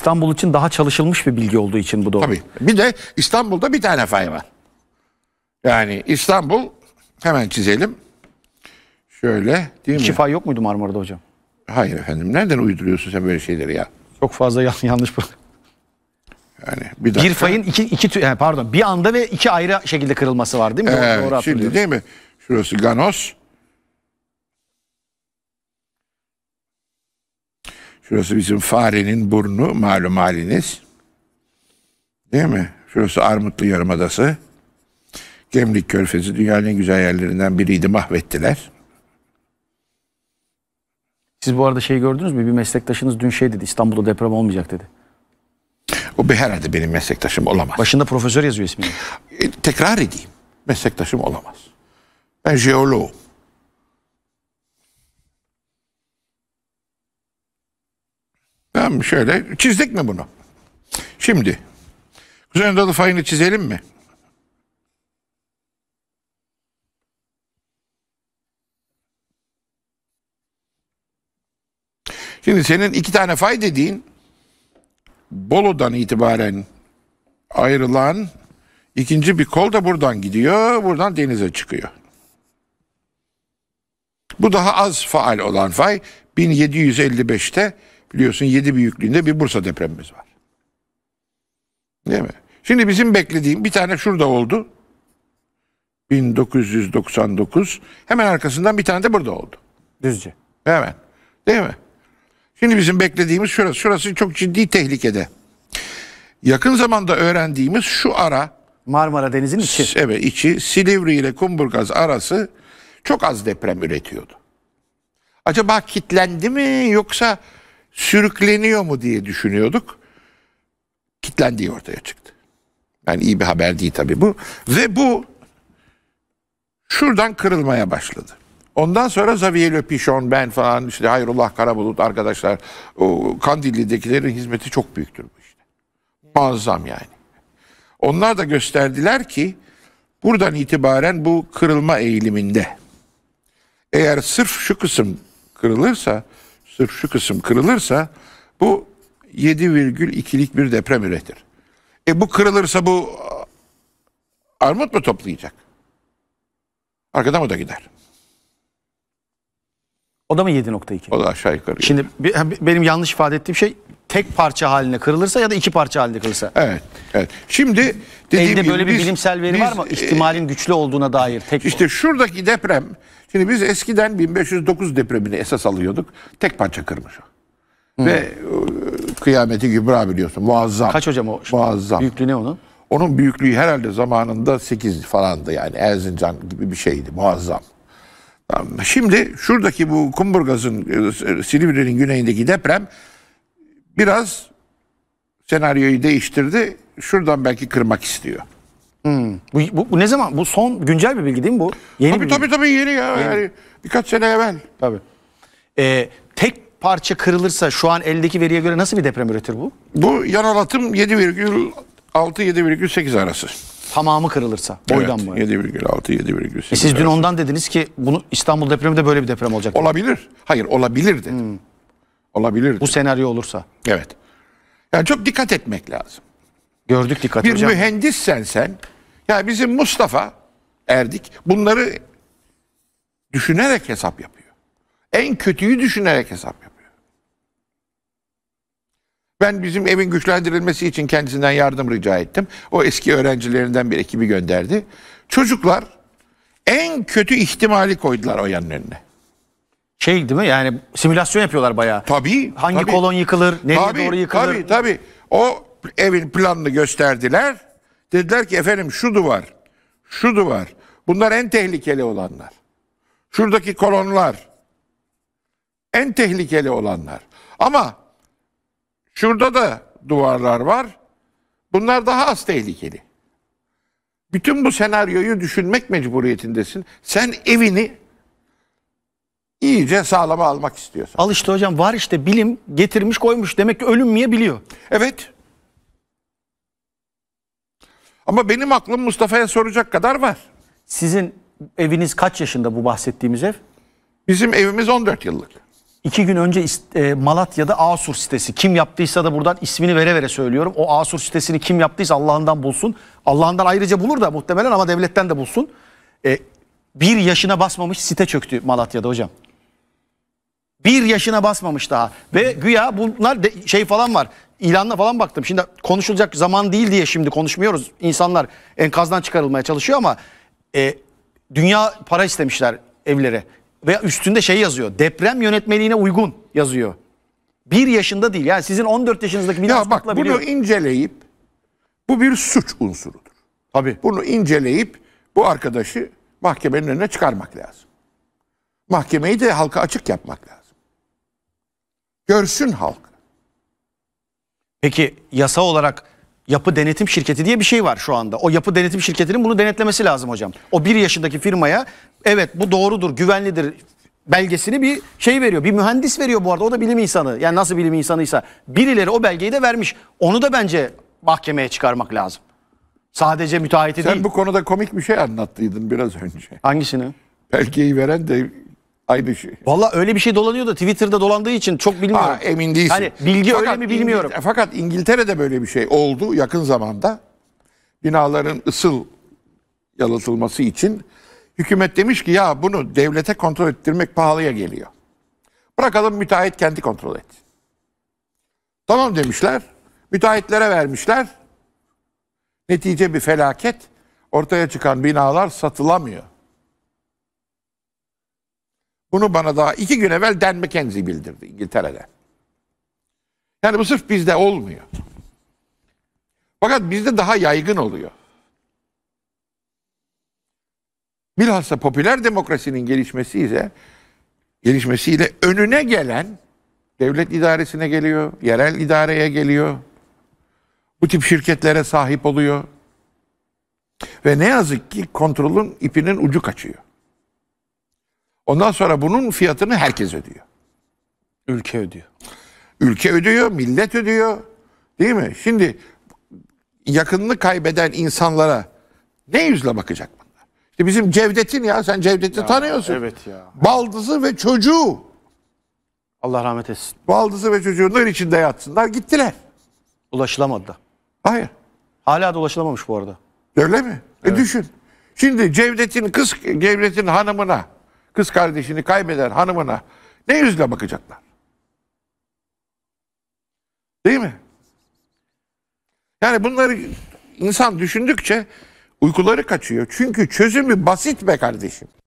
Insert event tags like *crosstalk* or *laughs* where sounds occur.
İstanbul için daha çalışılmış bir bilgi olduğu için bu doğru. Tabii. Bir de İstanbul'da bir tane fay var. Yani İstanbul hemen çizelim. Şöyle değil İki mi? fay yok muydu Marmara'da hocam? Hayır efendim. Nereden uyduruyorsun sen böyle şeyleri ya? Çok fazla yan- *laughs* yanlış bak. Yani bir, dakika. Bir fayın iki, iki tü- pardon bir anda ve iki ayrı şekilde kırılması var değil mi? Doğru- doğru şimdi değil mi? Şurası Ganos. Şurası bizim farenin burnu malum haliniz. Değil mi? Şurası Armutlu Yarımadası. Gemlik Körfezi dünyanın en güzel yerlerinden biriydi. Mahvettiler. Siz bu arada şey gördünüz mü? Bir meslektaşınız dün şey dedi. İstanbul'da deprem olmayacak dedi. O bir herhalde benim meslektaşım olamaz. Başında profesör yazıyor ismini. E, tekrar edeyim. Meslektaşım olamaz. Ben jeoloğum. Tamam mı? Şöyle çizdik mi bunu? Şimdi Kuzey Anadolu fayını çizelim mi? Şimdi senin iki tane fay dediğin Bolu'dan itibaren ayrılan ikinci bir kol da buradan gidiyor. Buradan denize çıkıyor. Bu daha az faal olan fay 1755'te Biliyorsun yedi büyüklüğünde bir Bursa depremimiz var. Değil mi? Şimdi bizim beklediğim bir tane şurada oldu. 1999. Hemen arkasından bir tane de burada oldu. Düzce. Hemen. Değil mi? Şimdi bizim beklediğimiz şurası. Şurası çok ciddi tehlikede. Yakın zamanda öğrendiğimiz şu ara Marmara Denizi'nin içi. Evet içi Silivri ile Kumburgaz arası çok az deprem üretiyordu. Acaba kitlendi mi yoksa sürükleniyor mu diye düşünüyorduk. Kitlendiği ortaya çıktı. Yani iyi bir haber değil tabii bu. Ve bu şuradan kırılmaya başladı. Ondan sonra Xavier Le Pichon, ben falan işte Hayrullah Karabulut arkadaşlar o Kandilli'dekilerin hizmeti çok büyüktür bu işte. Muazzam yani. Onlar da gösterdiler ki buradan itibaren bu kırılma eğiliminde. Eğer sırf şu kısım kırılırsa sırf şu kısım kırılırsa bu 7,2'lik bir deprem üretir. E bu kırılırsa bu armut mu toplayacak? Arkadan o da gider. O da mı 7.2? O da aşağı yukarı. Şimdi benim yanlış ifade ettiğim şey tek parça haline kırılırsa ya da iki parça haline kırılırsa. Evet. Evet. Şimdi dediğim Elde gibi böyle bir biz, bilimsel veri biz, var mı? İhtimalin e, güçlü olduğuna dair tek. İşte bu. şuradaki deprem. Şimdi biz eskiden 1509 depremini esas alıyorduk. Tek parça kırmış. Hmm. Ve e, kıyameti gübra biliyorsun. Muazzam. Kaç hocam o? Muazzam. Büyüklüğü ne onun? Onun büyüklüğü herhalde zamanında 8 falandı yani Erzincan gibi bir şeydi muazzam. Şimdi şuradaki bu Kumburgaz'ın e, Silivri'nin güneyindeki deprem biraz senaryoyu değiştirdi. Şuradan belki kırmak istiyor. Hmm. Bu, bu, bu ne zaman? Bu son güncel bir bilgi değil mi bu? Yeni tabii tabii tabii yeni ya. Yeni. Yani birkaç sene evvel. Tabii. Ee, tek parça kırılırsa şu an eldeki veriye göre nasıl bir deprem üretir bu? Bu yanılatım 7,6-7,8 arası. Tamamı kırılırsa. Boydan evet, mı? 7,6-7,8. E siz dün arası. ondan dediniz ki bunu İstanbul depremi de böyle bir deprem olacak. Olabilir. Hayır olabilirdi. Hmm. Olabilir. Bu senaryo olursa. Evet. Yani çok dikkat etmek lazım. Gördük dikkat bir hocam. Bir mühendissen sen, ya bizim Mustafa Erdik bunları düşünerek hesap yapıyor. En kötüyü düşünerek hesap yapıyor. Ben bizim evin güçlendirilmesi için kendisinden yardım rica ettim. O eski öğrencilerinden bir ekibi gönderdi. Çocuklar en kötü ihtimali koydular o yanın önüne şey değil mi? Yani simülasyon yapıyorlar bayağı. Tabii. Hangi tabii. kolon yıkılır, nereye tabii, doğru yıkılır. Tabii tabii. O evin planını gösterdiler. Dediler ki efendim şu duvar, şu duvar. Bunlar en tehlikeli olanlar. Şuradaki kolonlar en tehlikeli olanlar. Ama şurada da duvarlar var. Bunlar daha az tehlikeli. Bütün bu senaryoyu düşünmek mecburiyetindesin. Sen evini iyice sağlama almak istiyorsan. Al işte hocam var işte bilim getirmiş koymuş. Demek ki ölünmeyebiliyor. Evet. Ama benim aklım Mustafa'ya soracak kadar var. Sizin eviniz kaç yaşında bu bahsettiğimiz ev? Bizim evimiz 14 yıllık. İki gün önce e, Malatya'da Asur sitesi kim yaptıysa da buradan ismini vere vere söylüyorum. O Asur sitesini kim yaptıysa Allah'ından bulsun. Allah'ından ayrıca bulur da muhtemelen ama devletten de bulsun. E, bir yaşına basmamış site çöktü Malatya'da hocam. Bir yaşına basmamış daha. Ve güya bunlar de, şey falan var. ilanla falan baktım. Şimdi konuşulacak zaman değil diye şimdi konuşmuyoruz. İnsanlar enkazdan çıkarılmaya çalışıyor ama e, dünya para istemişler evlere. Ve üstünde şey yazıyor. Deprem yönetmeliğine uygun yazıyor. Bir yaşında değil. Yani sizin 14 yaşınızdaki bina Ya bak bunu inceleyip bu bir suç unsurudur. tabi Bunu inceleyip bu arkadaşı mahkemenin önüne çıkarmak lazım. Mahkemeyi de halka açık yapmak lazım. Görsün halk. Peki yasa olarak yapı denetim şirketi diye bir şey var şu anda. O yapı denetim şirketinin bunu denetlemesi lazım hocam. O bir yaşındaki firmaya evet bu doğrudur, güvenlidir belgesini bir şey veriyor. Bir mühendis veriyor bu arada. O da bilim insanı. Yani nasıl bilim insanıysa. Birileri o belgeyi de vermiş. Onu da bence mahkemeye çıkarmak lazım. Sadece müteahhiti Sen değil. Sen bu konuda komik bir şey anlattıydın biraz önce. Hangisini? Belgeyi veren de Aynı şey. Valla öyle bir şey dolanıyor da Twitter'da dolandığı için çok bilmiyorum. Ha, emin değilsin. Hani bilgi fakat öyle mi bilmiyorum. İngiltere, fakat İngiltere'de böyle bir şey oldu yakın zamanda. Binaların ısıl yalıtılması için hükümet demiş ki ya bunu devlete kontrol ettirmek pahalıya geliyor. Bırakalım müteahhit kendi kontrol et. Tamam demişler. Müteahhitlere vermişler. Netice bir felaket. Ortaya çıkan binalar satılamıyor. Bunu bana daha iki gün evvel Dan McKenzie bildirdi İngiltere'de. Yani bu sırf bizde olmuyor. Fakat bizde daha yaygın oluyor. Bilhassa popüler demokrasinin gelişmesi ise gelişmesiyle önüne gelen devlet idaresine geliyor, yerel idareye geliyor. Bu tip şirketlere sahip oluyor. Ve ne yazık ki kontrolün ipinin ucu kaçıyor. Ondan sonra bunun fiyatını herkes ödüyor. Ülke ödüyor. Ülke ödüyor, millet ödüyor. Değil mi? Şimdi yakınını kaybeden insanlara ne yüzle bakacak bunlar? İşte bizim Cevdet'in ya sen Cevdet'i ya, tanıyorsun. Evet ya. Baldızı ve çocuğu. Allah rahmet etsin. Baldızı ve çocuğunlar içinde yatsınlar gittiler. Ulaşılamadı da. Hayır. Hala da ulaşılamamış bu arada. Öyle mi? E evet. E düşün. Şimdi Cevdet'in kız Cevdet'in hanımına kız kardeşini kaybeden hanımına ne yüzle bakacaklar? Değil mi? Yani bunları insan düşündükçe uykuları kaçıyor. Çünkü çözümü basit be kardeşim.